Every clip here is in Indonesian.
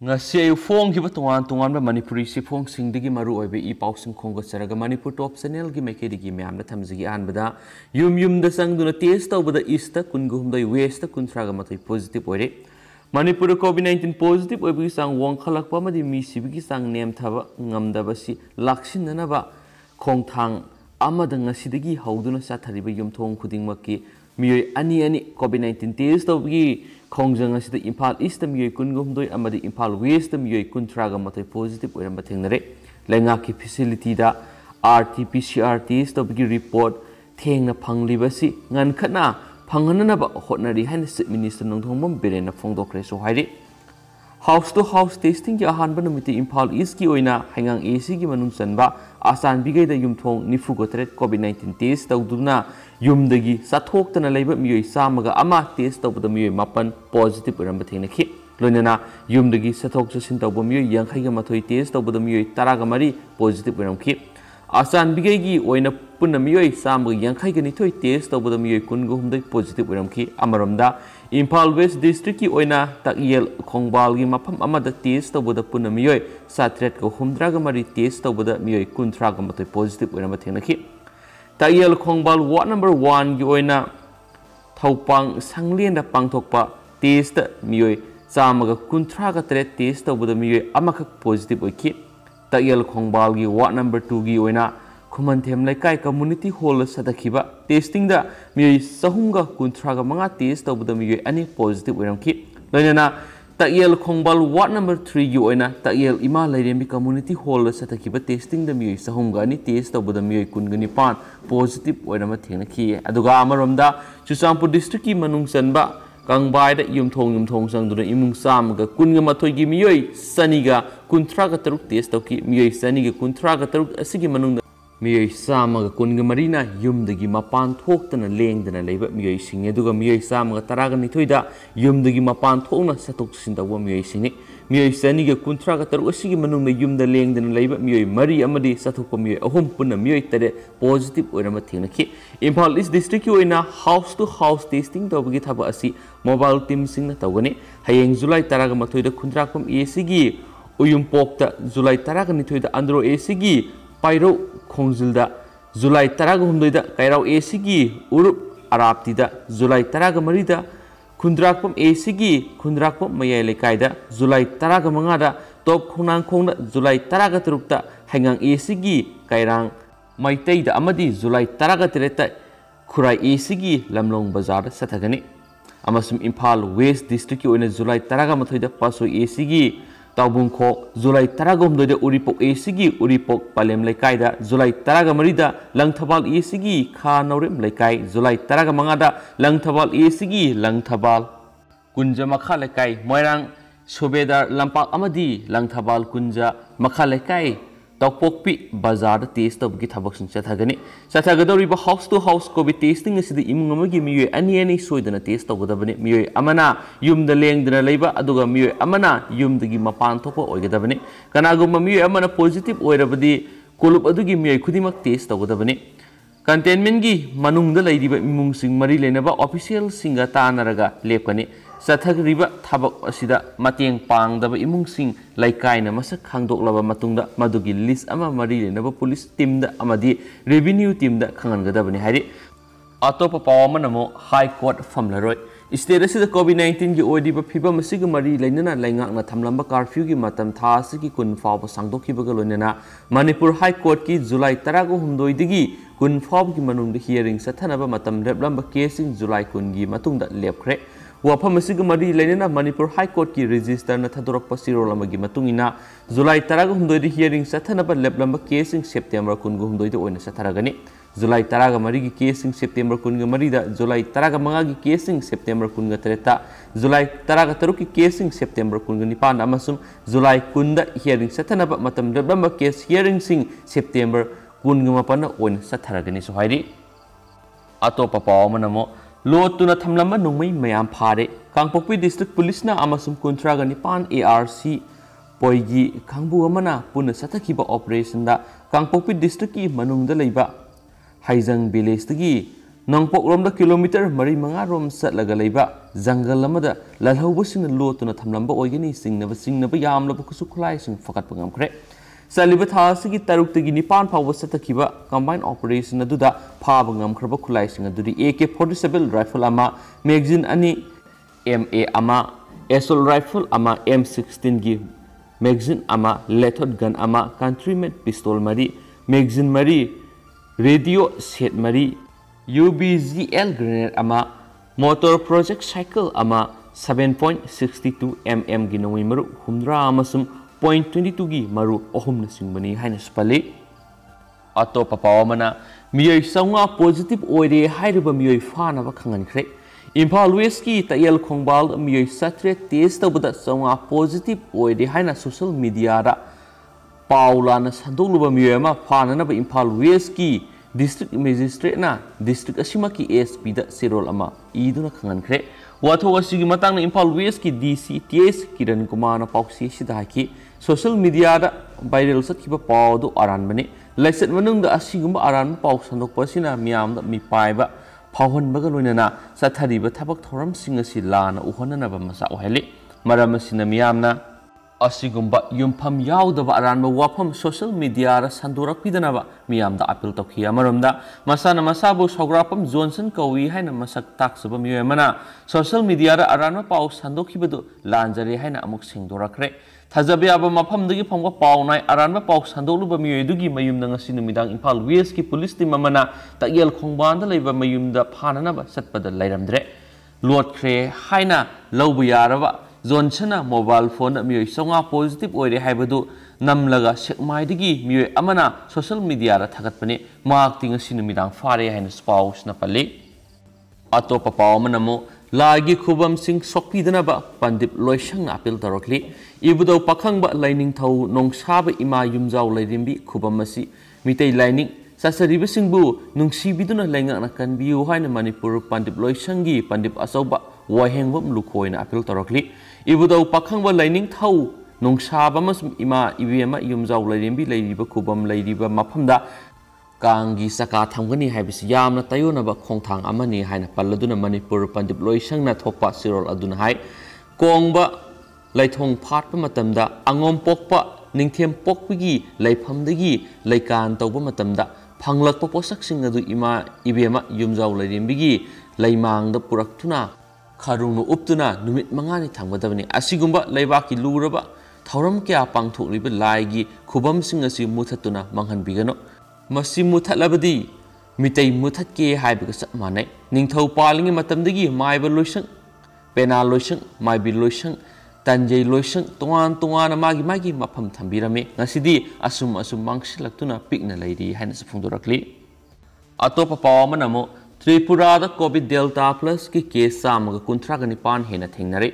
ngasi ai phong gi batongan tongan ba manipuri si phong sing digi maru oi be i pau sing khong ga saraga manipur top channel gi meke digi myam na tham jigi an bada yum yum da sang duna test ta bada ista kun gu hum da west ta kun thra ga matai positive oi re manipur covid 19 positive oi bi sang wong khalak pa ma di mi si bi sang nem tha ba ngam da ba si laksin na na ba khong thang ama da ngasi digi hauduna sa thari ba yum thong khuding ma ki mioi ani ani covid 19 test to gi khongjang asita impal east tam yoi kun gum doi amadi impal west tam yoi kun traga matai positive oiram bathengnare lenga ki facility da rt pcr test to gi report na thengna phangliba si ngan khana phanganana ba hotnari hain minister nongthongbom birena phongdokre so hairi house to house ꯇꯦꯁꯇꯤꯡꯒꯤ ꯑꯍꯥꯟꯕ ꯅꯨꯃꯤꯠꯇ ꯏꯝꯐꯥꯜ ꯏꯁꯀꯤ ꯑꯣꯏꯅ ꯍꯩꯉꯥꯡ ꯑꯦꯁꯤꯒꯤ ꯃꯅꯨꯡ ꯆꯟꯕ ꯑꯁꯥꯟꯕꯤꯈꯩꯗ ꯌꯨꯝꯊꯣꯡ ꯅꯤꯐꯨꯒ ꯇꯔꯦꯠ ꯀꯣꯚꯤꯠ ꯅꯥꯏꯟꯇꯤꯟ ꯇꯦꯁ ꯇꯧꯗꯨꯅ ꯌꯨꯝꯗꯒꯤ ꯆꯠꯊꯣꯛꯇꯅ ꯂꯩꯕ ꯃꯤꯑꯣꯏ ꯆꯥꯝꯃꯒ ꯑꯃ ꯇꯦꯁ ꯇꯧꯕꯗ ꯃꯤꯑꯣꯏ ꯃꯥꯄꯟ ꯄꯣꯖꯤꯇꯤꯚ ꯑꯣꯏꯔꯝꯕ ꯊꯦꯡꯅꯈꯤ ꯂꯣꯏꯅꯅ ꯌꯨꯝꯗꯒꯤ ꯆꯠꯊꯣꯛ ꯆꯠꯁꯤꯟ ꯇꯧꯕ ꯃꯤꯑꯣꯏ ꯌꯥꯡꯈꯩꯒ ꯃꯥꯊꯣꯏ ꯇꯦꯁ ꯇꯧꯕꯗ ꯃꯤꯑꯣꯏ ꯇꯔꯥꯒ ꯃꯔꯤ ꯄꯣꯖꯤꯇꯤꯚ ꯑꯣꯏꯔꯝꯈꯤ ꯑꯆꯥꯟꯕꯤꯈꯩꯒꯤ ꯑꯣꯏꯅ puna mioi yang yankai gani thoi tes to bodam miyoi kun go humdai positive uram ki amaram da West district ki oina tak yel khongbal gi pam amada tes to boda puna mioi satret go humdra ga mari tes to boda mioi kunthra ga matoi positive uram thengna ki tak yel bal ward number 1 gi oina thopang sanglien da pangthokpa tes ta mioi chamaga kunthra ga tre tes to boda mioi positif positive oiki tak yel khongbal gi number 2 gi oina kumantem lai kai community hall sadakiba testing da miyi sahunga kuntraga manga test tau budam yoi ani positive wai ramki lainana tak yel kongbal ward number three yoi na tak yel ima lai rembi community hall sadakiba testing da miyi sahunga ni test tau budam yoi kun gani pan positive wai ramma tena aduga amaram da chusampu district manung san ba kang bai da yum thong yom thong sang dura imung sam ga kun ga mathoi gi miyoi saniga kuntraga taruk test tau ki miyoi saniga kuntraga taruk asigi manung ꯃꯤꯑꯣꯏ ꯆꯥꯝꯃꯒ ꯀꯨꯟꯒ ꯃꯔꯤꯅ ꯌꯨꯝꯗꯒꯤ ꯃꯄꯥꯟ ꯊꯣꯛꯇꯅ ꯂꯦꯡꯗꯅ ꯂꯩꯕ ꯃꯤꯑꯣꯏꯁꯤꯡꯅꯤ ꯑꯗꯨꯒ ꯃꯤꯑꯣꯏ ꯆꯥꯝꯃꯒ ꯇꯔꯥꯒ ꯅꯤꯊꯣꯏꯗ ꯌꯨꯝꯗꯒꯤ ꯃꯄꯥꯟ ꯊꯣꯛꯅ ꯆꯠꯊꯣꯛ ꯆꯠꯁꯤꯟ ꯇꯧꯕ ꯃꯤꯑꯣꯏꯁꯤꯡꯅꯤ ꯃꯤꯑꯣꯏ ꯆꯅꯤꯒ ꯀꯨꯟꯊ꯭ꯔꯥꯒ ꯇꯔꯨꯛ ꯑꯁꯤꯒꯤ ꯃꯅꯨꯡꯗ ꯌꯨꯝꯗ ꯂꯦꯡꯗꯅ ꯂꯩꯕ ꯃꯤꯑꯣꯏ ꯃꯔꯤ ꯑꯃꯗꯤ ꯆꯠꯊꯣꯛꯄ ꯃꯤꯑꯣꯏ ꯑꯍꯨꯝ ꯄꯨꯟꯅ ꯃꯤꯑꯣꯏ ꯇꯔꯦꯠ ꯄꯣꯖꯤꯇꯤꯚ ꯑꯣꯏꯔꯝꯕ ꯊꯦꯡꯅꯈꯤ ꯏꯝꯐꯥꯜ ꯏꯁ ꯗꯤꯁꯇ꯭ꯔꯤꯛꯀꯤ ꯑꯣꯏꯅ ꯍꯥꯎꯁ ꯇꯨ ꯍꯥꯎꯁ ꯇꯦꯁꯇꯤꯡ ꯇꯧꯕꯒꯤ ꯊꯕꯛ ꯑꯁꯤ ꯃꯣꯕꯥꯏꯜ ꯇꯤꯝꯁꯤꯡꯅ ꯇꯧꯒꯅꯤ ꯍꯌꯦꯡ ꯖꯨꯂꯥꯏ ꯇꯔꯥꯒ ꯃꯥꯊꯣꯏꯗ ꯈꯨꯟꯗ꯭ꯔꯥꯛꯄꯝ ꯑꯦ ꯁꯤꯒꯤ ꯎꯌꯨꯝꯄꯣꯛꯇ ꯖꯨꯂꯥꯏ ꯇꯔꯥꯒ ꯅꯤꯊꯣꯏꯗ ꯑꯟꯗ꯭ꯔꯣ ꯑꯦ ꯁꯤꯒꯤ ꯄꯥꯏꯔꯧ ꯈꯣꯡꯖꯤꯜꯗ ꯖꯨꯂꯥꯏ ꯇꯔꯥꯒꯍꯨꯝꯗꯣꯏꯗ ꯀꯩꯔꯥꯎ ꯑꯦꯁꯤꯒꯤ ꯎꯔꯨꯞ ꯑꯔꯥꯞꯇꯤꯗ ꯖꯨꯂꯥꯏ ꯇꯔꯥꯒꯃꯔꯤꯗ ꯈꯨꯟꯗ꯭ꯔꯥꯛꯄꯝ ꯑꯦꯁꯤꯒꯤ ꯈꯨꯟꯗ꯭ꯔꯥꯛꯄꯝ ꯃꯌꯥꯏ ꯂꯩꯀꯥꯏꯗ ꯖꯨꯂꯥꯏ ꯇꯔꯥꯒꯃꯉꯥꯗ ꯇꯣꯞ ꯈꯣꯡꯅꯥꯡꯈꯣꯡꯗ ꯖꯨꯂꯥꯏ ꯇꯔꯥꯒꯇꯔꯨꯛꯇ ꯍꯩꯉꯥꯡ ꯑꯦꯁꯤꯒꯤ ꯀꯩꯔꯥꯡ ꯃꯩꯇꯩꯗ ꯑꯃꯗꯤ ꯖꯨꯂꯥꯏ ꯇꯔꯥꯒꯇꯔꯦꯠꯇ ꯈꯨꯔꯥꯏ ꯑꯦꯁꯤꯒꯤ ꯂꯝꯂꯣꯡ ꯕꯖꯥꯔꯗ ꯆꯠꯊꯒꯅꯤ ꯑꯃꯁꯨꯡ ꯏꯝꯐꯥꯜ ꯋꯦꯁ ꯗꯤꯁꯇ꯭ꯔꯤꯛꯀꯤ ꯑꯣꯏꯅ ꯖꯨꯂꯥꯏ ꯇꯔꯥꯒ ꯃꯥꯊꯣꯏꯗ ꯄꯥꯁꯣ ꯑꯦꯁꯤꯒꯤ ताउबुंखो जुलाई तरागमदोद उरीपोक एसीगी उरीपोक पालेम लेकायदा जुलाई तरागमरीदा लंगथबाल एसीगी खा नौरेम लेकाय जुलाई तरागमंगादा लंगथबाल एसीगी लंगथबाल कुंजमखा लेकाय मोयरांग सुबेदार लंपाक अमदी लंगथबाल कुंजा मखा लेकाय ꯇꯧꯄꯣꯛꯄꯤ ꯕꯖꯥꯔꯗ ꯇꯦꯁ ꯇꯧꯕꯒꯤ ꯊꯕꯛꯁꯤꯡ ꯆꯠꯊꯒꯅꯤ ꯆꯠꯊꯒꯗꯧꯔꯤꯕ ꯍꯥꯎꯁ ꯇꯨ ꯍꯥꯎꯁ ꯀꯣꯚꯤꯗ ꯇꯦꯁꯇꯤꯡ ꯑꯁꯤꯗ ꯏꯃꯨꯡ ꯑꯃꯒꯤ ꯃꯤꯑꯣꯏ ꯑꯅꯤ ꯑꯅꯤ ꯁꯣꯏꯗꯅ ꯇꯦꯁ ꯇꯧꯒꯗꯕꯅꯤ ꯃꯤꯑꯣꯏ ꯑꯃꯅ ꯌꯨꯝꯗ ꯂꯦꯡꯗꯅ ꯂꯩꯕ ꯑꯗꯨꯒ ꯃꯤꯑꯣꯏ ꯑꯃꯅ ꯌꯨꯝꯗꯒꯤ ꯃꯄꯥꯟ ꯊꯣꯛꯄ ꯑꯣꯏꯒꯗꯕꯅꯤ ꯀꯅꯥꯒꯨꯝꯕ ꯃꯤꯑꯣꯏ ꯑꯃꯅ ꯄꯣꯖꯤꯇꯤꯚ ꯑꯣꯏꯔꯕꯗꯤ ꯀꯣꯂꯨꯞ ꯑꯗꯨꯒꯤ ꯃꯤꯑꯣꯏ ꯈꯨꯗꯤꯡꯃꯛ ꯇꯦꯁ ꯇꯧꯒꯗꯕꯅꯤ ꯀꯟꯇꯦꯟꯃꯦꯟꯒꯤ ꯃꯅꯨꯡꯗ ꯂꯩꯔꯤꯕ ꯏꯃꯨꯡꯁꯤꯡ ꯃꯔꯤ ꯂꯩꯅꯕ ꯑꯣꯐꯤꯁꯤꯌꯦꯜꯁꯤꯡꯒ ꯇꯥꯟꯅꯔꯒ ꯂꯦꯞꯀꯅꯤ ꯆꯠꯊꯔꯤꯕ ꯊꯕꯛ ꯑꯁꯤꯗ ꯃꯇꯦꯡ ꯄꯥꯡꯗꯕ ꯏꯃꯨꯡꯁꯤꯡ ꯂꯩꯀꯥꯏꯅ ꯃꯁꯛ ꯈꯪꯗꯣꯛꯂꯕ ꯃꯇꯨꯡꯗ ꯃꯗꯨꯒꯤ ꯂꯤꯁ ꯑꯃ ꯃꯔꯤ ꯂꯩꯅꯕ ꯄꯨꯂꯤꯁ ꯇꯤꯝꯗ ꯑꯃꯗꯤ ꯔꯦꯚꯤꯅ꯭ꯌꯨ ꯇꯤꯝꯗ ꯈꯪꯍꯟꯒꯗꯕꯅꯤ ꯍꯥꯏꯔꯤ ꯑꯇꯣꯞꯄ ꯄꯥꯎ ꯑꯃꯅ ꯑꯃꯨꯛ ꯍꯥꯏ ꯀꯣꯔꯠ ꯐꯝꯂꯔꯣꯏ ꯏꯁꯇꯦꯠ ꯑꯁꯤꯗ ꯀꯣꯚꯤꯠ ꯅꯥꯏꯟꯇꯤꯟꯒꯤ ꯑꯣꯏꯔꯤꯕ ꯐꯤꯕꯝ ꯑꯁꯤꯒ ꯃꯔꯤ ꯂꯩꯅꯅ ꯂꯩꯉꯥꯛꯅ ꯊꯝꯂꯝꯕ ꯀꯥꯔꯐ꯭ꯌꯨꯒꯤ ꯃꯇꯝ ꯊꯥ ꯑꯁꯤꯒꯤ ꯀꯨꯟ ꯐꯥꯎꯕ ꯁꯥꯡꯗꯣꯛꯈꯤꯕꯒ ꯂꯣꯏꯅꯅ ꯃꯅꯤꯄꯨꯔ ꯍꯥꯏ ꯀꯣꯔꯠꯀꯤ ꯖꯨꯂꯥꯏ ꯇꯔꯥꯒ ꯍꯨꯝꯗꯣꯏꯗꯒꯤ ꯀꯨꯟ ꯐꯥꯎꯕꯒꯤ ꯃꯅꯨꯡꯗ ꯍꯤꯌꯔꯤꯡ ꯆꯠꯊꯅꯕ ꯃꯇꯝ ꯂꯦꯞꯂꯝꯕ ꯀꯦꯁꯁꯤꯡ ꯖꯨꯂꯥꯏ ꯀꯨꯟꯒꯤ ꯃꯇꯨꯡꯗ ꯂꯦꯞꯈ꯭ꯔꯦ ꯋꯥꯐꯝ ꯑꯁꯤꯒ ꯃꯔꯤ ꯂꯩꯅꯅ ꯃꯅꯤꯄꯨꯔ ꯍꯥꯏ ꯀꯣꯔꯠꯀꯤ ꯔꯦꯖꯤꯁꯇꯔꯅ ꯊꯥꯗꯣꯔꯛꯄ ꯁꯤꯔꯣꯜ ꯑꯃꯒꯤ ꯃꯇꯨꯡ ꯏꯟꯅ ꯖꯨꯂꯥꯏ ꯇꯔꯥꯒ ꯍꯨꯝꯗꯣꯏꯗ ꯍꯤꯌꯔꯤꯡ ꯆꯠꯊꯅꯕ ꯂꯦꯞꯂꯝꯕ ꯀꯦꯁꯁꯤꯡ ꯁꯦꯞꯇꯦꯝꯕꯔ ꯀꯨꯟꯒ ꯍꯨꯝꯗꯣꯏꯗ ꯑꯣꯏꯅ ꯆꯠꯊꯔꯒꯅꯤ ꯖꯨꯂꯥꯏ ꯇꯔꯥꯒ ꯃꯔꯤꯒꯤ ꯀꯦꯁꯁꯤꯡ ꯁꯦꯞꯇꯦꯝꯕꯔ ꯀꯨꯟꯒ ꯃꯔꯤꯗ ꯖꯨꯂꯥꯏ ꯇꯔꯥꯒ ꯃꯉꯥꯒꯤ ꯀꯦꯁꯁꯤꯡ ꯁꯦꯞꯇꯦꯝꯕꯔ ꯀꯨꯟꯒ ꯇꯔꯦꯠꯇ ꯖꯨꯂꯥꯏ ꯇꯔꯥꯒ ꯇꯔꯨꯛꯀꯤ ꯀꯦꯁꯁꯤꯡ ꯁꯦꯞꯇꯦꯝꯕꯔ ꯀꯨꯟꯒ ꯅꯤꯄꯥꯟꯗ ꯑꯃꯁꯨꯡ ꯖꯨꯂꯥꯏ ꯀꯨꯟꯗ ꯍꯤꯌꯔꯤꯡ ꯆꯠꯊꯅꯕ ꯃꯇꯝ ꯂꯦꯞꯂꯝꯕ ꯀꯦꯁ ꯍꯤꯌꯔꯤꯡꯁꯤꯡ ꯁꯦꯞꯇꯦꯝꯕꯔ ꯀꯨꯟꯒ ꯃꯥꯄꯟꯗ ꯑꯣꯏꯅ ꯆꯠꯊꯔꯒꯅꯤꯁꯨ ꯍꯥꯏꯔꯤ ꯑꯇꯣꯞꯄ ꯄꯥꯎ ꯑꯃꯅ ꯑꯃꯨꯛ lotuna thamlamma nungmai myam phare kangpokpi district police na amasum kontra gani pan arc poigi kangbu amana puna satakiba operation da kangpokpi district ki manungda leiba haijang village tigi nangpok romda kilometer mari manga rom satlaga leiba jangal amada lalhaubusin lotuna thamlamba oigani singna ba singna ba yamla bukusu khlai sing fakat pangam kre चलिब था की तरुक निपान फाव चतकीब combine operation फाब गमख्रब खुलाई A K forty seven rifle magazine अनी M A assault rifle M sixteen की मैगजीन लेथोड गन कंट्रीमेट पिस्तोल मरी मैगजीन मरी रेडियो सेट मरी U B G L grenade mortar projectile seven point sixty two M M की नौ मरू हूं 0.22 gi maru ohum nasing bani haina spali atau papawa mana miyoi sanga positif oire hairuba miyoi fana ba khangan khre impal weski ki tayel khongbal miyoi satre test ta buda sanga positif oire haina social media ra paula na sanduluba miyoi ma fana na ba impal west district magistrate na district asima ki sp da sirol ama iduna khangan khre Waktu wasi gimatang na impal weski west ki DCTS kiran kumana pauksi sidaki social ꯃꯤꯗꯤꯌꯥꯗ viral ꯆꯠꯈꯤꯕ ꯄꯥꯎ ꯑꯗꯨ ꯑꯔꯥꯟꯕꯅꯤ ꯂꯥꯏꯆꯠ ꯃꯅꯨꯡꯗ ꯑꯁꯤꯒꯨꯝꯕ ꯑꯔꯥꯟꯕ ꯄꯥꯎ ꯁꯟꯗꯣꯛꯄ ꯑꯁꯤꯅ ꯃꯤꯌꯥꯝꯗ ꯃꯤꯄꯥꯏꯕ ꯐꯥꯎꯍꯟꯕꯒ ꯂꯣꯏꯅꯅ ꯆꯠꯊꯔꯤꯕ ꯊꯕꯛ ꯊꯧꯔꯝꯁꯤꯡ ꯑꯁꯤ ꯂꯥꯟꯅ ꯎꯍꯟꯅꯅꯕ ꯃꯆꯥꯛ ꯑꯣꯏꯍꯜꯂꯤ ꯃꯔꯝ ꯑꯁꯤꯅ ꯃꯤꯌꯥꯝꯅ ꯑꯁꯤꯒꯨꯝꯕ ꯌꯨꯝꯐꯝ ꯌꯥꯎꯗꯕ ꯑꯔꯥꯟꯕ ꯋꯥꯐꯝ ꯁꯣꯁꯤꯌꯦꯜ ꯃꯤꯗꯤꯌꯥꯗ ꯁꯟꯗꯣꯔꯛꯄꯤꯗꯅꯕ ꯃꯤꯌꯥꯝꯗ ꯑꯥꯄꯤꯜ ꯇꯧꯈꯤ ꯑꯃꯔꯣꯝꯗ ꯃꯁꯥꯅ ꯃꯁꯥꯕꯨ ꯁꯧꯒ꯭ꯔꯥꯛꯄꯝ ꯖꯣꯟꯁꯟ ꯀꯧꯏ ꯍꯥꯏꯅ ꯃꯁꯛ ꯇꯥꯛꯆꯕ ꯃꯤꯑꯣꯏ ꯑꯃꯅ ꯁꯣꯁꯤꯌꯦꯜ ꯃꯤꯗꯤꯌꯥꯗ ꯑꯔꯥꯟꯕ ꯄꯥꯎ ꯁꯟꯗꯣꯛꯈꯤꯕꯗꯨ ꯂꯥꯟꯖꯔꯦ ꯍꯥꯏꯅ ꯑꯃꯨꯛ ꯁꯦꯡꯗꯣꯔꯛꯈ꯭ꯔꯦ थाजब याब मफमदगी फमगा पावनाय अरानबा पाव संदोलुबा मियोयदुगी मयुमदा ngasi numidang Imphal West ki police team mamana tagyal khongbanda leiba mayumda phanana ba satpada lairamdre lotkhre haina laubu yaraba जोनसना मोबाइल फोन मियो सोंगा पॉजिटिव ओरे हाइबदु नमलगा सेकमाइदगी मियो अमना सोशल मीडिया रा थगतपने मार्क तिंगसि नुमिदां फारे हाइन स्पाउस न पले अतो पपाव मनमो ลายกิคุบัมสิงสกปิดนะบะปันดิบลอยชังนับเิลตรอกลีอีบุดาวพักขังบะไลนิงเทานงสาบอิมายุมเจ้าไลดิมบีคุบัมมาสิมีแต่ไลนิงสัสริบสิงบูนงสีบิดนะไลงักนักันบิวไฮน์มานิปุรปันดิบลอยชังกีปันดิบอาศบะวายเฮงวัมลูกคอยนับเิลตรอกลีอีบุดาวพักขังบะไลนิงเทานงสาบมัสิมาอิิเอมายุมเจ้าไลดิมบิไลดิบคุบัมไลดิบมาพัมดาการกีสกัดทำกันนี่ให้เิ็ยามนะตายุนะบัคงทางอามันนี่ให้นะปัลลัดุนะมันนี่ปูรุปันจุบลอยช่างนะทบปะสิรอลอดุนะให้กองบะไหลทงพาดประมาตมดะอังมปกปะนิ่งเทียมปกวิกีไหลพัมดะกีไหลการเต้าประมาตมดะพังหลักปะปศักสิงอดุอิมาอิเบมะยุมเจ้าไหลริมบิกีไหลมังดะปุรักทุนะคารุนุอุปตุนะนุมิตมังงานิทางบัตบันิอาศิกุมบะไหลบากิลูระบะทารมเกี่ปังถูกริบไหลกีขบัมสิงอสิมุทตุนะมังหันบิกันอ मुथलबदी मिट मुथके चप माने पाली माइब लोस पेना लोस माबी लोस तंज लोस तोान तोान मागे मागे मफम थमें असुम असुम मांगना पिना लेरी फोदी अतोप पावना त्रिपुराद कोविड डेल्टा प्लस की केस चामग कुंथ्रा निपान हेन थे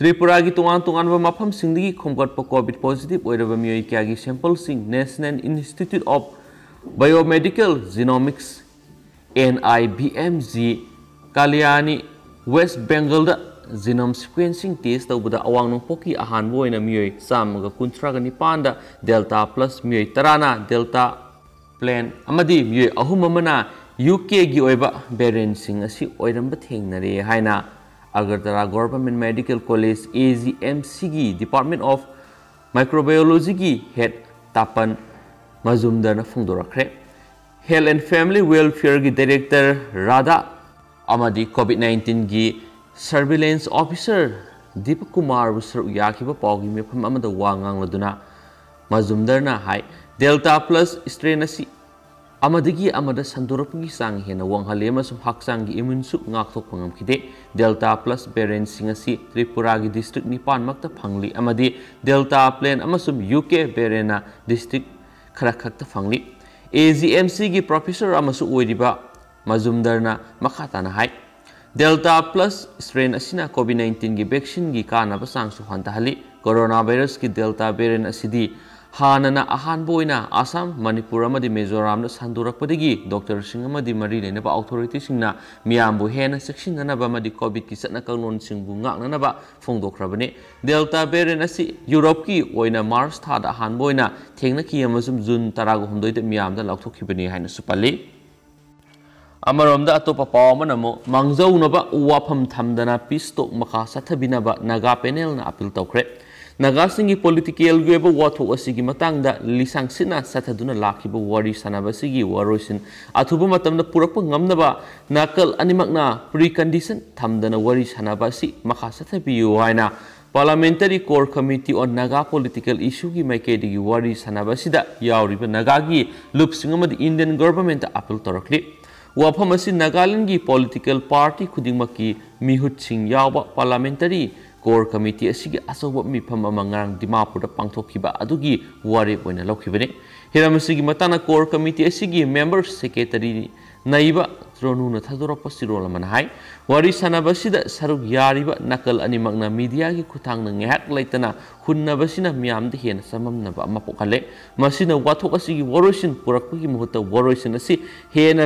त्रिपुरा की तोान तोब मफम सिंह खोगप कोविड पॉजिटिव होब क्या sample national institute of Biomedical Genomics NIBMG Kaliani, West Bengal genome sequencing test tawbada awang nung poki ahan boina miyoi samaga kuntra ga nipanda delta plus miyoi tarana delta plan amadi miyoi ahum mana UK gi oiba variant sing asi oiramba thengnare haina Agartala Government Medical College AGMC gi Department of Microbiology gi head Tapan mazumdana phungdorakre health and family welfare gi director Rada, amadi covid 19 gi surveillance officer deepak kumar busar yakiba pawgi mepham amada wangang laduna mazumdarna hai delta plus strain asi amadagi amada sandorapgi sang hena wanghale masum haksang gi immune su ngakthok pangam kide delta plus variant sing asi tripura gi district nipan makta phangli amadi delta plane amasum uk berena district खरा खक्त फंगली AGMC की professor अमसु मजुमदरना मखाताना delta plus strain असिना covid 19 की vaccine की कानाब चांगसु हंताहली कोरोना वायरस की डेल्टा वेरिएंट ꯍꯥꯟꯅꯅ ꯑꯍꯥꯟꯕ ꯑꯣꯏꯅ ꯑꯁꯥꯝ ꯃꯅꯤꯄꯨꯔ ꯑꯃꯗꯤ ꯃꯤꯖꯣꯔꯥꯝꯗ ꯁꯟꯗꯣꯔꯛꯄꯗꯒꯤ ꯗꯣꯛꯇꯔꯁꯤꯡ ꯑꯃꯗꯤ ꯃꯔꯤ ꯂꯩꯅꯕ ꯑꯣꯊꯣꯔꯤꯇꯤꯁꯤꯡꯅ ꯃꯤꯌꯥꯝꯕꯨ ꯍꯦꯟꯅ ꯆꯦꯛꯁꯤꯟꯅꯅꯕ ꯑꯃꯗꯤ ꯀꯣꯚꯤꯗꯀꯤ ꯆꯠꯅ ꯀꯥꯡꯂꯣꯟꯁꯤꯡꯕꯨ ꯉꯥꯛꯅꯅꯕ ꯐꯣꯡꯗꯣꯛꯈ꯭ꯔꯕꯅꯤ ꯗꯦꯜꯇꯥ ꯚꯦꯔꯤꯌꯦꯟ ꯑꯁꯤ ꯌꯨꯔꯣꯞꯀꯤ ꯑꯣꯏꯅ ꯃꯥꯔꯁ ꯊꯥꯗ ꯑꯍꯥꯟꯕ ꯑꯣꯏꯅ ꯊꯦꯡꯅꯈꯤ ꯑꯃꯁꯨꯡ ꯖꯨꯟ ꯇꯔꯥꯒ ꯍꯨꯝꯗꯣꯏꯗ ꯃꯤꯌꯥꯝꯗ ꯂꯥꯎꯊꯣꯛꯈꯤꯕꯅꯤ ꯍꯥꯏꯅꯁꯨ ꯄꯜꯂꯤ ꯑꯃꯔꯣꯝꯗ ꯑꯇꯣꯞꯄ ꯄꯥꯎ ꯑꯃꯅ ꯑꯃꯨꯛ ꯃꯥꯡꯖꯧꯅꯕ ꯋꯥꯐꯝ ꯊꯝꯗꯅ ꯄꯤꯁꯇꯣꯛ ꯃꯈꯥ ꯆꯠꯊꯕꯤꯅꯕ ꯅꯥꯒꯥ ꯄꯦꯅꯦꯜꯅ ꯑꯄꯤꯜ ꯇꯧꯈ꯭ꯔꯦ 나가스기 political gueba watho asigi matangda lisang sina sathaduna lakhiba wari sanabasigi waroisin athuba matamna purakpa ngamnaba nakal animakna precondition thamdana wari sanabasi makha sathabiyu haina parliamentary core committee on naga political issue gi maikedi wari sanabasida yauriba nagagi loop singamad indian government appeal torakli wafam asi nagaland gi political party khudingmaki mihut sing yawa parliamentary core committee asigi asawab mi di dimapur da pangthokiba adugi wari poina lokhibane hera misigi matana core committee asigi member secretary naiba tronu na thadura pasirol manhai wari sanabasida sarug yariba nakal ani magna media gi khutang na ngak laitana khunna basina miam de hena samam na ba mapokale masina wathok asigi woroshin purakpi muhuta woroshin asi hena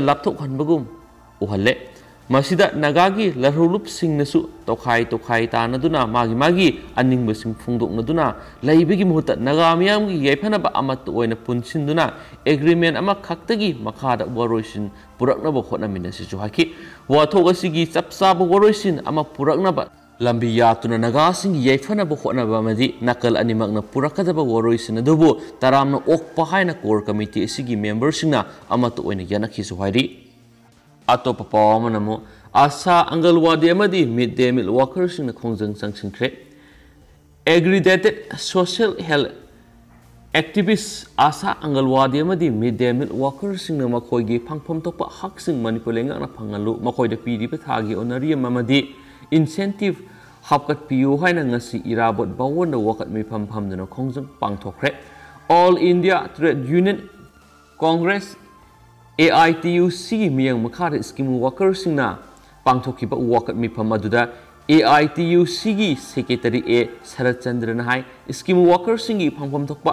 ꯃꯁꯤꯗ ꯅꯥꯒꯥꯒꯤ ꯂꯥꯏꯍꯧꯂꯨꯞꯁꯤꯡꯅꯁꯨ ꯇꯧꯈꯥꯏ ꯇꯧꯈꯥꯏ ꯇꯥꯅꯗꯨꯅ ꯃꯥꯒꯤ ꯃꯥꯒꯤ ꯑꯅꯤꯡꯕꯁꯤꯡ ꯐꯣꯡꯗꯣꯛꯅꯗꯨꯅ ꯂꯩꯕꯒꯤ ꯃꯍꯨꯠꯇ ꯅꯥꯒꯥ ꯃꯤꯌꯥꯝꯒꯤ ꯌꯥꯏꯐꯅꯕ ꯑꯃꯠꯇ ꯑꯣꯏꯅ ꯄꯨꯟꯁꯤꯟꯗꯨꯅ ꯑꯦꯒ꯭ꯔꯤꯃꯦꯟ ꯑꯃꯈꯛꯇꯒꯤ ꯃꯈꯥꯗ ꯋꯥꯔꯣꯏꯁꯤꯟ ꯄꯨꯔꯛꯅꯕ ꯍꯣꯠꯅꯃꯤꯟꯅꯁꯤꯁꯨ ꯍꯥꯏꯈꯤ ꯋꯥꯊꯣꯛ ꯑꯁꯤꯒꯤ ꯆꯞ ꯆꯥꯕ ꯋꯥꯔꯣꯏꯁꯤꯟ ꯑꯃ ꯄꯨꯔꯛꯅꯕ ꯂꯝꯕꯤ ꯌꯥꯠꯇꯨꯅ ꯅꯥꯒꯥꯁꯤꯡꯒꯤ ꯌꯥꯏꯐꯅꯕ ꯍꯣꯠꯅꯕ ꯑꯃꯗꯤ ꯅꯥꯀꯜ ꯑꯅꯤꯃꯛꯅ ꯄꯨꯔꯛꯀꯗꯕ ꯋꯥꯔꯣꯏꯁꯤꯡ ꯑꯗꯨꯕꯨ ꯇꯔꯥꯝꯅ ꯑꯣꯛꯄ ꯍꯥꯏꯅ ꯀꯣꯔ ꯀꯃꯤꯇꯤ ꯑꯁꯤꯒꯤ ꯃꯦꯝꯕꯔꯁꯤꯡꯅ ꯑꯃꯠꯇ ꯑꯣꯏꯅ ꯌꯥꯅꯈꯤꯁꯨ ꯍꯥꯏꯔꯤ atau papa mana mo asa angalwadi amadi midday mil workers in khongjang sanction kre aggregated social health activists asa anggal angalwadi amadi midday mil workers in makoi gi pang pom topa hak sing manipur lenga na phangalu makoi da pidi petagi thagi onari amadi incentive hapkat piu haina ngasi irabot bawon da wakat mi pham pham dana pang tokre all india trade union congress AITUC ꯃꯤꯌꯥꯡ ꯃꯈꯥꯗ ꯁ꯭ꯀꯤꯝ ꯋꯥꯀꯔꯁꯤꯡꯅ ꯄꯥꯡꯊꯣꯛꯈꯤꯕ ꯋꯥꯀꯠ ꯃꯤꯐꯝ ꯑꯗꯨꯗ AITUCꯒꯤ ꯁꯦꯀ꯭ꯔꯦꯇꯔꯤ ꯑꯦ ꯁꯔꯠꯆꯟꯗ꯭ꯔꯅ ꯍꯥꯏ ꯁ꯭ꯀꯤꯝ ꯋꯥꯀꯔꯁꯤꯡꯒꯤ ꯐꯪꯐꯝ ꯊꯣꯛꯄ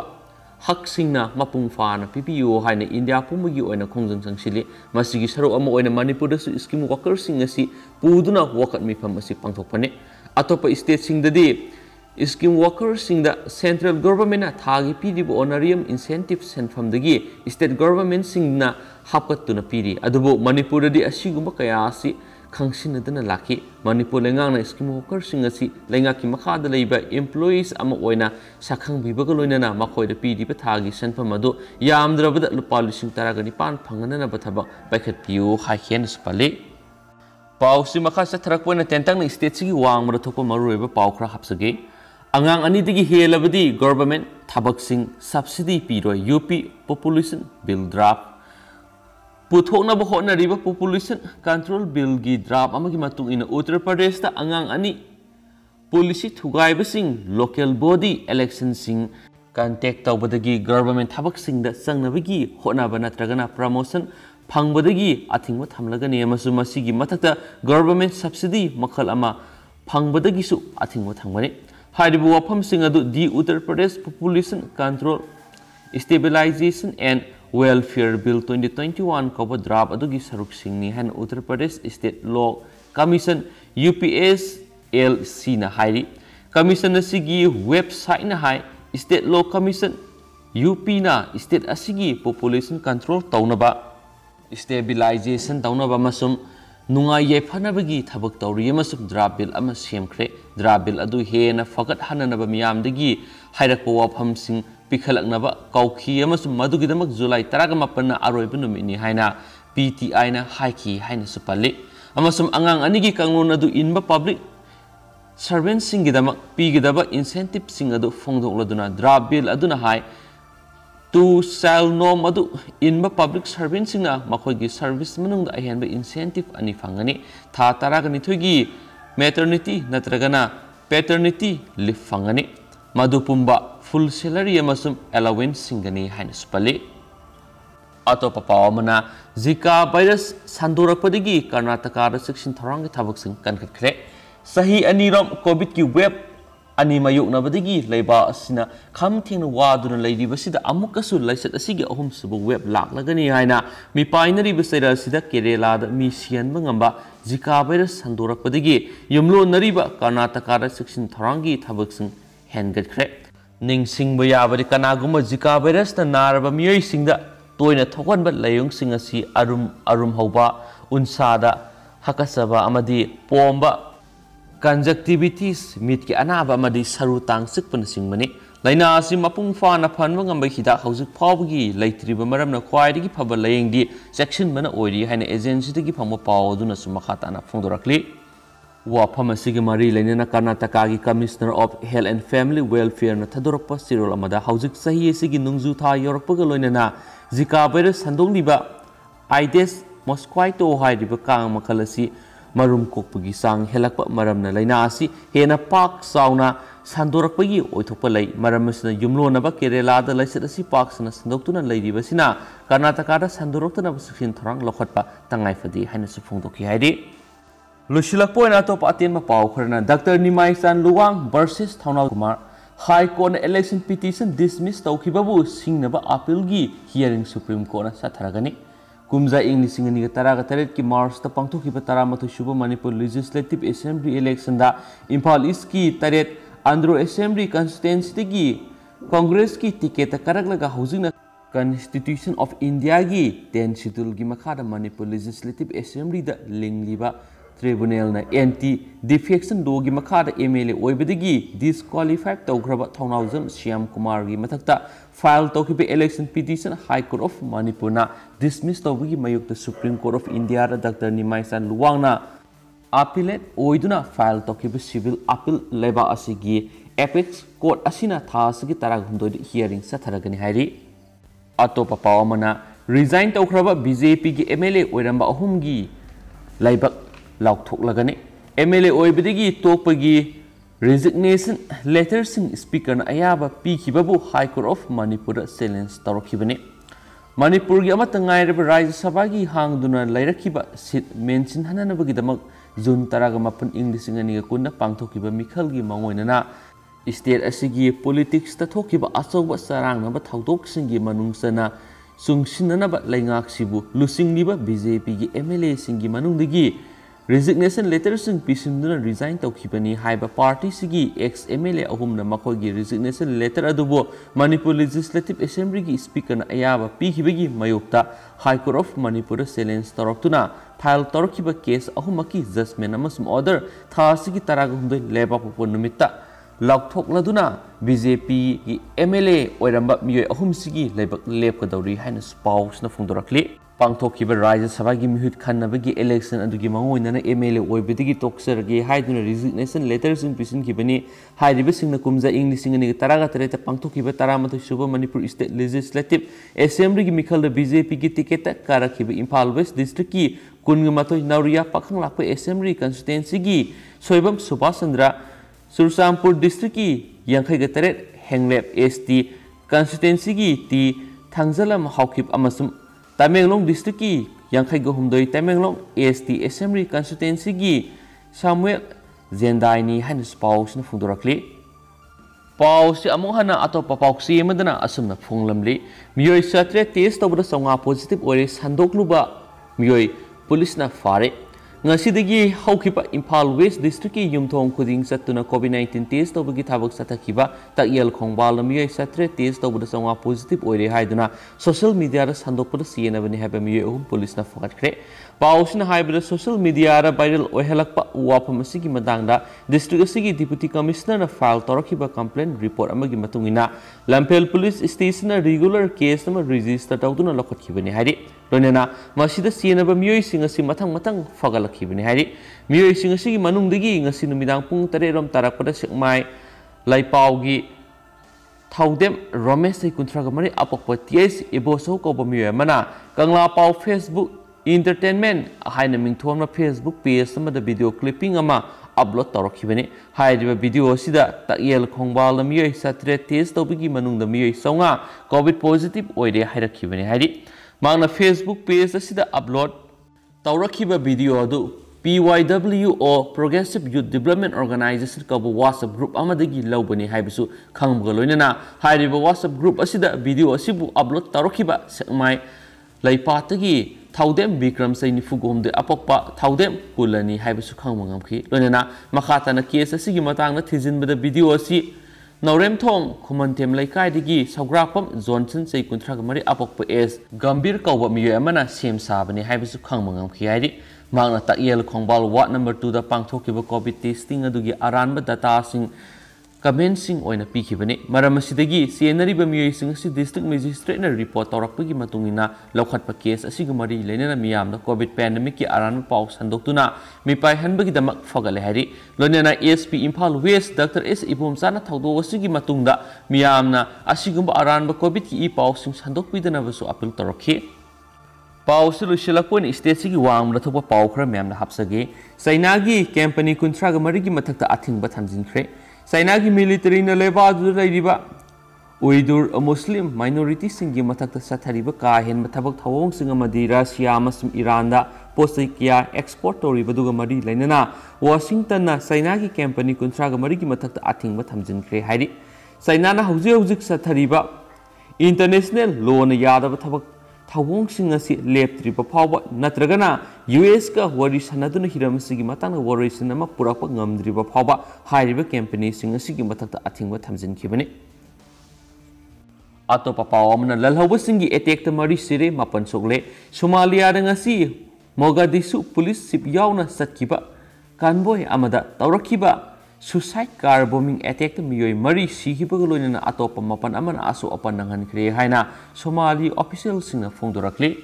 ꯍꯛꯁꯤꯡꯅ ꯃꯄꯨꯡ ꯐꯥꯅ ꯄꯤꯕꯤꯌꯨ ꯍꯥꯏꯅ ꯏꯟꯗꯤꯌꯥ ꯄꯨꯝꯕꯒꯤ ꯑꯣꯏꯅ ꯈꯣꯡꯖꯪ ꯆꯪꯁꯤꯜꯂꯤ ꯃꯁꯤꯒꯤ ꯁꯔꯨꯛ ꯑꯃ ꯑꯣꯏꯅ ꯃꯅꯤꯄꯨꯔꯗꯁꯨ ꯁ꯭ꯀꯤꯝ ꯋꯥꯀꯔꯁꯤꯡ ꯑꯁꯤ ꯄꯨꯗꯨꯅ ꯋꯥꯀꯠ ꯃꯤꯐꯝ ꯑꯁꯤ ꯄꯥꯡꯊꯣꯛꯄꯅꯤ ꯑꯇꯣꯞꯄ ꯏꯁꯇꯦꯠꯁꯤꯡꯗꯗꯤ ꯁ꯭ꯀꯤꯝ ꯋꯥꯀꯔꯁꯤꯡꯗ ꯁꯦꯟꯇ꯭ꯔꯦꯜ ꯒꯣꯕꯔꯃꯦꯟꯅ ꯊꯥꯒꯤ ꯄꯤꯔꯤꯕ ꯑꯣꯅꯔꯤꯌꯝ ꯏꯟꯁꯦꯟꯇꯤꯞ ꯁꯦꯟꯐꯝꯗꯒꯤ ꯏꯁꯇꯦꯠ ꯒꯣꯕꯔꯃꯦꯟꯁꯤꯡꯅ ꯍꯥꯞꯀꯠꯇꯨꯅ ꯄꯤꯔꯤ ꯑꯗꯨꯕꯨ ꯃꯅꯤꯄꯨꯔꯗꯗꯤ ꯑꯁꯤꯒꯨꯝꯕ ꯀꯌꯥ ꯑꯁꯤ ꯈꯪꯁꯤꯟꯅꯗꯨꯅ ꯂꯥꯛꯈꯤ ꯃꯅꯤꯄꯨꯔ ꯂꯩꯉꯥꯛꯅ ꯁ꯭ꯀꯤꯝ ꯋꯥꯀꯔꯁꯤꯡ ꯑꯁꯤ ꯂꯩꯉꯥꯛꯀꯤ ꯃꯈꯥꯗ ꯂꯩꯕ ꯏꯝꯄ꯭ꯂꯣꯌꯤꯁ ꯑꯃ ꯑꯣꯏꯅ ꯁꯛꯈꯪꯕꯤꯕꯒ ꯂꯣꯏꯅꯅ ꯃꯈꯣꯏꯗ ꯄꯤꯔꯤꯕ ꯊꯥꯒꯤ ꯁꯦꯟꯐꯝ ꯑꯗꯨ ꯌꯥꯝꯗ꯭ꯔꯕꯗ ꯂꯨꯄꯥ ꯂꯤꯁꯤꯡ ꯇꯔꯥꯒ ꯅꯤꯄꯥꯟ ꯐꯪꯅꯅꯕ ꯊꯕꯛ ꯄꯥꯏꯈꯠꯄꯤꯌꯨ ꯍꯥꯏꯈꯤꯅꯁꯨ ꯄꯜꯂꯤ ꯄꯥꯎꯁꯤ ꯃꯈꯥ ꯆꯠꯊꯔꯛꯄ ꯑꯣꯏꯅ ꯇꯦꯟꯇꯛꯅ ꯏꯁꯇꯦꯠꯁꯤꯒꯤ ꯋꯥꯡꯃꯗ ꯊꯣꯛꯄ ꯃꯔꯨꯑꯣꯏꯕ ꯄꯥꯎ ꯈꯔ ꯍꯥꯞꯆꯒꯦ angang ani digi helabadi थबक thabak sing subsidy piro UP population bill draft पुथोना होना कंट्रोल बिल की ड्राफ उत्तर प्रदेश अगांग अनी policy local body election contest तौबदी गवर्नमेंट थबक चंगनबी होनाब नगना प्रमोशन फंगी अथिंग थमलगने मथक गवर्नमेंट सब्सिडी मखल फंगी अथिंग Haribu wapam singadu di Uttar Pradesh Population Control Stabilization and Welfare Bill 2021 kaupa draft adu gisaruk singni han Uttar Pradesh State Law Commission UPS LC na hairi. Commission na sigi website na hai State Law Commission UP Nah, State asigi Population Control taunaba Stabilization taunaba masum. नुंगाई याइफनबगी थबक तौरी अमसुंग draft bill अम सेमख्रे draft bill अदु हेन फगत हननब मियामदगी हाइरकप वाफमसिंग पिखलकनब कौखी अमसुंग मदुगिदमक जुलाई 19 अरोइब नुमिनी हाइना PTI na haiki haina supali amasum angang anigi kanglon adu inba public servant sing gidama pi gidaba incentive sing adu phongdok laduna dra bill aduna hai to sell no madu in public servant singa makhoi gi service manung da ahen incentive ani phangani tha tara ga ni thogi maternity natragana paternity leave phangani madu pumba full salary amasum allowance singani hain spali ato papa mana zika virus sandurak sandorakpadigi karnataka ra section tharang gi thabak sing kan khre sahi ani rom covid ki web ꯑꯅꯤ ꯃꯥꯌꯣꯛꯅꯕꯗꯒꯤ ꯂꯩꯕꯥꯛ ꯑꯁꯤꯅ ꯈꯝ ꯊꯦꯡꯅ ꯋꯥꯗꯨꯅ ꯂꯩꯔꯤꯕꯁꯤꯗ ꯑꯃꯨꯛꯀꯁꯨ ꯂꯥꯏꯆꯠ ꯑꯁꯤꯒꯤ ꯑꯍꯨꯝꯁꯨꯕ ꯋꯦꯕ ꯂꯥꯛꯂꯒꯅꯤ ꯍꯥꯏꯅ ꯃꯤꯄꯥꯏꯅꯔꯤꯕ ꯆꯩꯔꯥꯛ ꯑꯁꯤꯗ ꯀꯦꯔꯦꯂꯥꯗ ꯃꯤ ꯁꯤꯍꯟꯕ ꯉꯝꯕ ꯖꯤꯀꯥ ꯚꯥꯏꯔꯁ ꯁꯟꯗꯣꯔꯛꯄꯗꯒꯤ ꯌꯨꯝꯂꯣꯟꯅꯔꯤꯕ ꯀꯔꯅꯥꯇꯀꯥꯗ ꯆꯦꯛꯁꯤꯟ ꯊꯧꯔꯥꯡꯒꯤ ꯊꯕꯛꯁꯤꯡ ꯍꯦꯟꯒꯠꯈ꯭ꯔꯦ ꯅꯤꯡꯁꯤꯡꯕ ꯌꯥꯕꯗꯤ ꯀꯅꯥꯒꯨꯝꯕ ꯖꯤꯀꯥ ꯚꯥꯏꯔꯁꯅ ꯅꯥꯔꯕ ꯃꯤꯑꯣꯏꯁꯤꯡꯗ ꯇꯣꯏꯅ ꯊꯣꯛꯍꯟꯕ ꯂꯥꯏꯑꯣꯡꯁꯤꯡ ꯑꯁꯤ ꯑꯔꯨꯝ ꯑꯔꯨꯝ ꯍꯧꯕ ꯎꯟꯁꯥꯗ ꯍꯥꯀꯠꯆꯕ ꯑꯃꯗꯤ ꯄꯣꯝꯕ conjunctivitis mit ki anaba ma di saru tang sik pan sing mani laina asi mapung fa na phan wa ngam hida hausik phaw gi laitri ba maram na khwai phaba layeng di section mana oiri haina agency di phamo paw du na suma khata na phung dorakli wa phama sigi mari laina na karnataka gi commissioner of health and family welfare na pa sirol amada hausik sahi sigi nungju tha yorpa ga loina na zika virus handong diba aides mosquito hai diba kang makalasi marum kok pagi sang helak pa maram na laina asi hena pak sauna sandorak pagi oi thok pa lai maram sna yumlo na ba kerala da lai sit asi pak sna sandok tu na lai di basina ada da sandorak tu na basukhin thorang lokhat pa tangai fadi sufung toki phung dokhi haidi lushilak point atop atin ma pau kharna dr nimai san luwang versus thaunal kumar High Court election petition dismissed dismiss tawkhibabu singnaba appeal gi hearing Supreme Court na satharagani kumza ing lising ni tara ga tarit ki march ta ki patara matu shubha manipur legislative assembly election da impal east ki tarit andro assembly constituency gi congress ki ticket karak laga housing na constitution of india gi 10 schedule gi makha da manipur legislative assembly da lingliba tribunal anti defection law की मखा M L एबदी disqualified तौरब थौनाजन श्याम कुमार की मधक् file तौब election petition high court of Manipur dismiss तब की मयुक् supreme court of India doctor Nimai Chand लुवा अपीलेट फाइल तौब सिविल अपील लेबाग एपेक्स कोर्ट अस तरहद हियरिंग सत्थरगनी अटोप रिजाइन तौर बीजेपी एम एल एम की लाउथोलगने एम एल ए ओबदी तोपगी रेजिग्नेशन लेटर स्पीकर अयाब पीबू high court of Manipur challenge तौरने मनपुर की राज्य सभा की हांगना लेरब सीट मेनसीहनगीदम जून तरग मपन इंग लिंग कुन पाथोब मिखल की मौना स्टेट असी पोलिटिक्स थोब अचौब चराब थौदों मनुसना चुंसीनब लेब लुसीब BJP M L A resignation ꯂꯦꯇꯔꯁꯤꯡ ꯄꯤꯁꯤꯟꯗꯨꯅ ꯔꯤꯖꯥꯏꯟ ꯇꯧꯈꯤꯕꯅꯤ ꯍꯥꯏꯕ ꯄꯥꯔꯇꯤꯁꯤꯒꯤ ꯑꯦꯛꯁ ꯑꯦꯝ ꯑꯦꯜ ꯑꯦ ꯑꯍꯨꯝꯅ ꯃꯈꯣꯏꯒꯤ ꯔꯤꯖꯤꯛꯅꯦꯁꯟ ꯂꯦꯇꯔ ꯑꯗꯨꯕꯨ ꯃꯅꯤꯄꯨꯔ ꯂꯦꯖꯤꯁꯂꯦꯇꯤꯕ ꯑꯦꯁꯦꯝꯕ꯭ꯂꯤꯒꯤ ꯁ꯭ꯄꯤꯀꯔꯅ ꯑꯌꯥꯕ ꯄꯤꯈꯤꯕꯒꯤ ꯃꯥꯌꯣꯛꯇ ꯍꯥꯏ ꯀꯣꯔꯠ ꯑꯣꯐ ꯃꯅꯤꯄꯨꯔꯗ ꯆꯦꯂꯦꯟꯖ ꯇꯧꯔꯛꯇꯨꯅ ꯐꯥꯏꯜ ꯇꯧꯔꯛꯈꯤꯕ ꯀꯦꯁ ꯑꯍꯨꯝꯃꯛꯀꯤ ꯖꯖꯃꯦꯟ ꯑꯃꯁꯨꯡ ꯑꯣꯔꯗꯔ ꯊꯥ ꯑꯁꯤꯒꯤ ꯇꯔꯥꯒꯍꯨꯝꯗꯣꯏ ꯂꯩꯕꯥꯛꯄꯣꯛꯄ ꯅꯨꯃꯤꯠꯇ ꯂꯥꯎꯊꯣꯛꯂꯗꯨꯅ ꯕꯤ ꯖꯦ ꯄꯤꯒꯤ ꯑꯦꯝ ꯑꯦꯜ ꯑꯦ ꯑꯣꯏꯔꯝꯕ ꯃꯤꯑꯣꯏ ꯑꯍꯨꯝꯁꯤꯒꯤ ꯂꯩꯕꯛ ꯂꯦꯞꯀꯗꯧꯔꯤ ꯍꯥꯏꯅꯁꯨ ꯄꯥꯎꯁꯤꯅ ꯐꯣꯡꯗꯣꯔꯛꯂꯤ ꯄꯥꯡꯊꯣꯛꯈꯤꯕ ꯔꯥꯖ꯭ꯌ ꯁꯚꯥꯒꯤ ꯃꯤꯍꯨꯠ ꯈꯟꯅꯕꯒꯤ ꯏꯂꯦꯛꯁꯟ ꯑꯗꯨꯒꯤ ꯃꯑꯣꯡꯅꯅ ꯑꯦꯝ ꯑꯦꯜ ꯑꯦ ꯑꯣꯏꯕꯗꯒꯤ ꯇꯣꯛꯆꯔꯒꯦ ꯍꯥꯏꯗꯨꯅ ꯔꯤꯖꯤꯛꯅꯦꯁꯟ ꯂꯦꯇꯔꯁꯤꯡ ꯄꯤꯁꯤꯟꯈꯤꯕꯅꯤ ꯍꯥꯏꯔꯤꯕꯁꯤꯡꯅ ꯀꯨꯝꯖꯥ ꯏꯪ ꯂꯤꯁꯤꯡ ꯑꯅꯤꯒ ꯇꯔꯥꯒ ꯇꯔꯦꯠꯇ ꯄꯥꯡꯊꯣꯛꯈꯤꯕ ꯇꯔꯥꯃꯥꯊꯣꯏ ꯁꯨꯕ ꯃꯅꯤꯄꯨꯔ ꯏꯁꯇꯦꯠ ꯂꯦꯖꯤꯁꯂꯦꯇꯤꯞ ꯑꯦꯁꯦꯝꯕ꯭ꯂꯤꯒꯤ ꯃꯤꯈꯜꯗ ꯕꯤ ꯖꯦ ꯄꯤꯒꯤ ꯇꯤꯀꯦꯠꯇ ꯀꯥꯔꯛꯈꯤꯕ ꯏꯝꯐꯥꯜ ꯋꯦꯁ ꯗꯤꯁꯇ꯭ꯔꯤꯛꯀꯤ ꯀꯨꯟꯒ ꯃꯥꯊꯣꯏ ꯅꯥꯎꯔꯤꯌꯥ ꯄꯥꯈꯪ ꯂꯥꯛꯄ ꯑꯦꯁꯦꯝꯕ꯭ꯂꯤ ꯀꯟꯁꯇꯤꯇꯦꯟꯁꯤꯒꯤ ꯁꯣꯏꯕꯝ Subhas Chandra Sursampur district ki yangkhai ga taret Henglet ST constituency gi ti Thangzalam Hawkip amasum Tamenglong district yang yangkhai ga humdoi Tamenglong ST assembly constituency gi Samuel Zendai ni han spouse na fundurakli Pau si amung hana atau papau si yang mana asum na fung lamli Mioi tes tau bada songa positif oleh sandok luba Mioi polis na farik ngasidigi haukipa impal west district ki yumthong khuding satuna covid 19 test tobugi thabak satakiba ta yel khongbal mi ei satre test tobuda sanga positive oire haiduna social media ra sandok pura cnb ni habami ye um police na fokat kre Pausin hybrid social media ada viral wahelak pak uapa masih gimana tangga district segi deputy commissioner na file toroki report ama matungina tungina lampel police station regular case nama register tau tuh na lokot kibani hari dona na masih da sienna ba mioi singa si matang matang fagal kibani hari mioi singa si gimana nung degi inga si numidang pung tare rom pada sik lai pau tau dem romes si kontra gamari apok pa ties ibo so kau ba mana kang la pau facebook entertainment haina mingthon ma facebook page sama da video clipping ama upload tawrakhibani haidiba video sida takyel khongbal da miyoi satre test tobigi manung da miyoi songa covid positive oire hairakhibani haidi mangna facebook page asida upload tawrakhiba video adu PYWO Progressive Youth Development Organization का WhatsApp group अमदगी लौबने हाइबसु खंगबग लोइनना हाइरिबा WhatsApp group असिदा video असिबु upload तरोखिबा सेमाय लाइपातगी थाउदेम विक्रम सैनी फुगोम दे अपप थाउदेम कुलनी हाइबसु खंग मंगम खि लोनेना मखाताना केस असि गी मतांग न थिजिन बद वीडियो असि नौरेम थोंग खुमनथेम लेकाय दिगी सौग्रापम जॉनसन से कुंथ्रा गमरि अपप एस गंभीर कौब मियो एमना सेम साबने हाइबसु खंग मंगम खि आइदि मांगना तक यल खोंबाल वार्ड नंबर 2 दा पांगथोकिबा कोविड टेस्टिंग अदुगी अरानबा डाटा सिंग कमें पीखिबने मरमसिदगी सेनरी बमियोयसिंग सि डिस्ट्रिक्ट रिपोर्ट तौर पर लौखतप केस मरी लैनना मियामना कोविड पेंडेमिक की आरान पाउ संदोक्तुना मिपाय हनबगी दमक फगले हरि लोनना SP Imphal west doctor S इबोमचाना थौदो असिगी मतुंगदा मियामना असिगुबो कोविड की ई पाउ सिंग संदोक्पिदनबसु अपील तौरखि पासीलुशिलकोन स्टेट की वाथप पाख्रा मैम हापसगे चाइना की कंपनी कुंथ्रागमरी मथक्त आथिब थाजिंखे चाइना की मिलिटरी ने लेबाद उइदुर मुस्लिम माइनोरिटी सिंगी मथक सथरीब का हेन थबक थवोंग रशिया इरान पोस्ट क्या एक्सपोर्ट तौरीबदुग मरी लेना वाशिंगटन चाइना की कंपनी कुंथ्रा मरी की मथक आथिंग थमजिनख्रे है चाइना हौजी हौजी सथरीब इंटरनेशनल लोन याद थबक thawong singa si lep tri pa pa na tragana US ka worry sana dun hiram sing gi matang na nama pura pa ngam dri pa pa ba hai riba campaign sing ngasi gi matang ta thamzen wa atau papa om na lal etek ta sire ma pan sok le sumalia dan ngasi moga disu polis kan boy amada tau rok suicide car bombing attack to miyoi mari na ato pamapan aman aso apanangan kri official sing na phongdorakli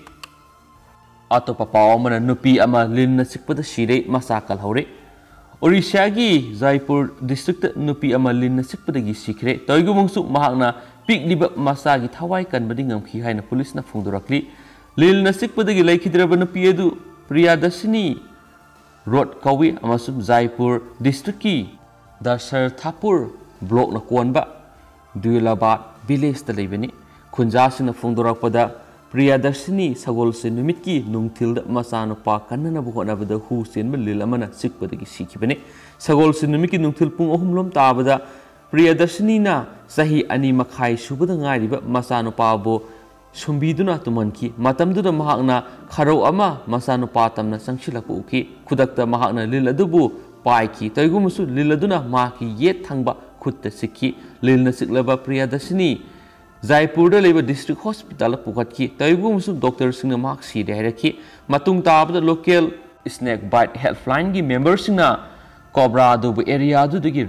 ato papaw mana sire masakal hore orisha gi district nupi ama lin na sikpada gi sikre pik libap masa thawai kan badingam khi polis na phongdorakli lil nasik pada gi laikidra ban road kawi amasum zaipur district ki ꯗꯁꯔꯊꯥꯄꯨꯔ ꯕ꯭ꯂꯣꯛꯅ ꯀꯣꯟꯕ ꯗꯨꯏꯂꯥꯕꯥꯗ ꯚꯤꯂꯦꯖꯇ ꯂꯩꯕꯅꯤ ꯈꯨꯟꯖꯥꯁꯤꯡꯅ ꯐꯣꯡꯗꯣꯔꯛꯄꯗ ꯄ꯭ꯔꯤꯌꯥꯗꯔꯁꯤꯅꯤ ꯁꯒꯣꯜꯁꯦ ꯅꯨꯃꯤꯠꯀꯤ ꯅꯨꯡꯊꯤꯜꯗ ꯃꯆꯥꯅꯨꯄꯥ ꯀꯟꯅꯅꯕ ꯍꯣꯠꯅꯕꯗ ꯍꯨ ꯆꯦꯟꯕ ꯂꯤꯜ ꯑꯃꯅ ꯆꯤꯛꯄꯗꯒꯤ ꯁꯤꯈꯤꯕꯅꯤ ꯁꯒꯣꯜꯁꯦ ꯅꯨꯃꯤꯠꯀꯤ ꯅꯨꯡꯊꯤꯜ ꯄꯨꯡ ꯑꯍꯨꯝꯂꯣꯝ ꯇꯥꯕꯗ ꯄ꯭ꯔꯤꯌꯥꯗꯔꯁꯤꯅꯤꯅ ꯆꯍꯤ ꯑꯅꯤ ꯃꯈꯥꯏ ꯁꯨꯕꯗ ꯉꯥꯏꯔꯤꯕ ꯃꯆꯥꯅꯨꯄꯥꯕꯨ ꯁꯨꯝꯕꯤꯗꯨꯅ ꯇꯨꯝꯍꯟꯈꯤ ꯃꯇꯝꯗꯨꯗ ꯃꯍꯥꯛꯅ ꯈꯔꯧ ꯑꯃ ꯃꯆꯥꯅꯨꯄꯥ ꯇꯝꯅ ꯆꯪꯁꯤꯜꯂꯛꯄ ꯎꯈꯤ ꯈꯨꯗꯛꯇ ꯃꯍꯥꯛꯅ ꯂꯤꯜ ꯑꯗꯨꯕꯨ पाई तईगम लील मा ये थंग खुद सिखी लील सिक्लब प्रियादशनी जयपुर डिस्ट्रिक हॉस्पिटल पुखी तईगम डॉक्टर सिंह सीदे लोकल स्नेक बाइट हेल्पलाइन की मेम्बर कोब्रा एरिया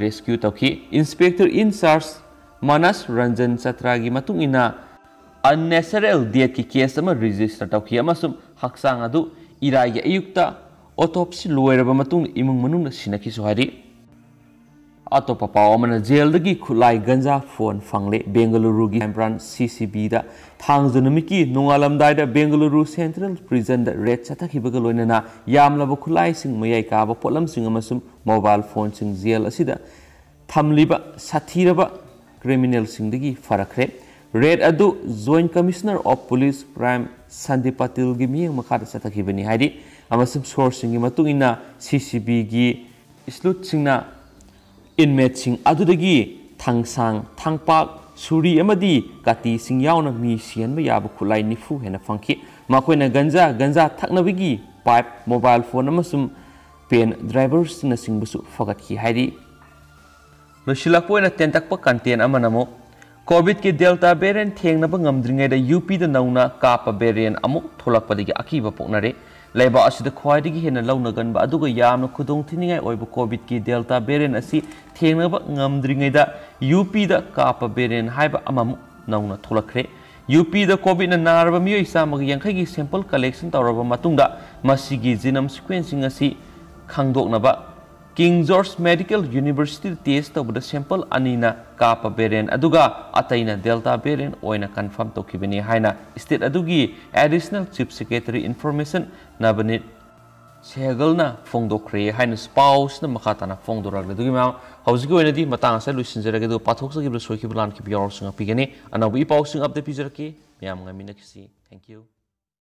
रेस्क्यू तौकी inspector in charge Manas Ranjan Chatra की अन्नेचरल डेथ की केस रिजिस्टर तौकी हक्चांग इराई अयुक्त ꯑꯣꯇꯣꯞꯁꯤ ꯂꯣꯏꯔꯕ ꯃꯇꯨꯡꯗ ꯏꯃꯨꯡ ꯃꯅꯨꯡꯗ ꯁꯤꯟꯅꯈꯤꯁꯨ ꯍꯥꯏꯔꯤ ꯑꯇꯣꯞꯄ ꯄꯥꯎ ꯑꯃꯅ ꯖꯦꯜꯗꯒꯤ ꯈꯨꯠꯂꯥꯏ ꯒꯟꯖꯥ ꯐꯣꯟ ꯐꯪꯂꯦ ꯕꯦꯡꯒꯂꯨꯔꯨꯒꯤ ꯍꯦꯝꯕ꯭ꯔꯥꯟ ꯁꯤ ꯁꯤ ꯕꯤꯗ ꯊꯥꯡꯖ ꯅꯨꯃꯤꯠꯀꯤ ꯅꯣꯡꯉꯥꯜꯂꯝꯗꯥꯏꯗ ꯕꯦꯡꯒꯂꯨꯔꯨ ꯁꯦꯟꯇ꯭ꯔꯦꯜ ꯄ꯭ꯔꯤꯖꯟꯗ ꯔꯦꯠ ꯆꯠꯊꯈꯤꯕꯒ ꯂꯣꯏꯅꯅ ꯌꯥꯝꯂꯕ ꯈꯨꯠꯂꯥꯏꯁꯤꯡ ꯃꯌꯥꯏ ꯀꯥꯕ ꯄꯣꯠꯂꯝꯁꯤꯡ ꯑꯃꯁꯨꯡ ꯃꯣꯕꯥꯏꯜ ꯐꯣꯟꯁꯤꯡ ꯖꯦꯜ ꯑꯁꯤꯗ ꯊꯝꯂꯤꯕ ꯁꯥꯊꯤꯔꯕ ꯀ꯭ꯔꯤꯃꯤꯅꯦꯜꯁꯤꯡꯗꯒꯤ ꯐꯔꯛꯈ꯭ꯔꯦ ꯔꯦꯠ ꯑꯗꯨ joint commissioner of police crime Sandeep ꯄꯇꯤꯜꯒꯤ ꯃꯤꯠꯌꯦꯡ ꯃꯈꯥꯗ ꯆꯠꯊꯈꯤꯕꯅꯤ ꯍꯥꯏꯗꯤ amasam source singi matung ina CCB gi slut singna inmate sing adu dagi tangsang tangpak suri emadi kati sing misian, mi sian ba yabu kulai nifu hena fangki ma koi ganza ganja ganja takna bigi pipe mobile phone amasum pen drivers na sing busu fagat ki hairi no shila koi na tentak pa kantian amanamo covid ke delta variant thengna ba ngamdringai da up da nauna ka pa variant amuk thulak pa dagi akiba pokna re लेबाद खाई हेन लौनगनबाब covid की delta बेरें थेद U पीद काप बेरें नौ थोलखे यू पीद नाब मई चामख की सैंपल कलेक्शन तौर की जीनम सिकुवें खादोनब King George medical university test तब सैंपल अनी काप बेरें अतन डेल्टा बेरें कन्फर्म तौकीबी है स्टेट अगर additional chief secretary information na banit na fongdo kre hain spouse na makata na fongdo rag du ma hausi ko di matang sa luisin jara ge du sa gi bla soki blan ki bior sunga pigani anabu i pau sunga update pijara ki myam kisi thank you